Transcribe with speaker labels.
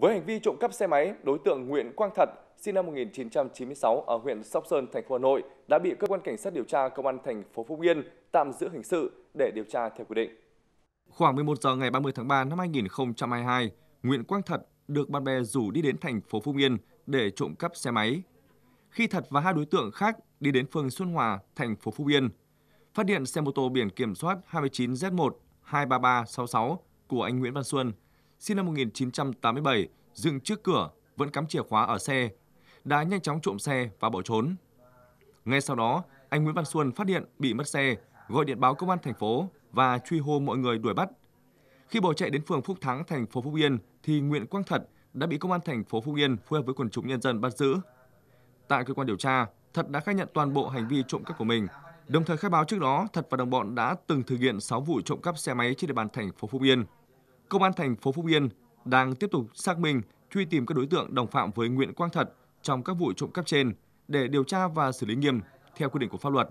Speaker 1: Với hành vi trộm cắp xe máy, đối tượng Nguyễn Quang Thật, sinh năm 1996 ở huyện Sóc Sơn, thành phố Hà Nội đã bị cơ quan cảnh sát điều tra công an thành phố Phúc Yên tạm giữ hình sự để điều tra theo quy định. Khoảng 11 giờ ngày 30 tháng 3 năm 2022, Nguyễn Quang Thật được bạn bè rủ đi đến thành phố Phúc Yên để trộm cắp xe máy. Khi Thật và hai đối tượng khác đi đến phường Xuân Hòa, thành phố Phúc Yên, phát hiện xe mô tô biển kiểm soát 29Z1 23366 của anh Nguyễn Văn Xuân – sinh năm 1987, dựng trước cửa, vẫn cắm chìa khóa ở xe, đã nhanh chóng trộm xe và bỏ trốn. Ngay sau đó, anh Nguyễn Văn Xuân phát hiện bị mất xe, gọi điện báo công an thành phố và truy hô mọi người đuổi bắt. Khi bỏ chạy đến phường Phúc Thắng, thành phố Phúc Yên, thì Nguyễn Quang Thật đã bị công an thành phố Phúc Yên phối hợp với quần chúng nhân dân bắt giữ. Tại cơ quan điều tra, Thật đã khai nhận toàn bộ hành vi trộm cắp của mình, đồng thời khai báo trước đó Thật và đồng bọn đã từng thực hiện 6 vụ trộm cắp xe máy trên địa bàn thành phố Phúc Yên Công an thành phố Phúc Yên đang tiếp tục xác minh, truy tìm các đối tượng đồng phạm với Nguyễn Quang Thật trong các vụ trộm cắp trên để điều tra và xử lý nghiêm theo quy định của pháp luật.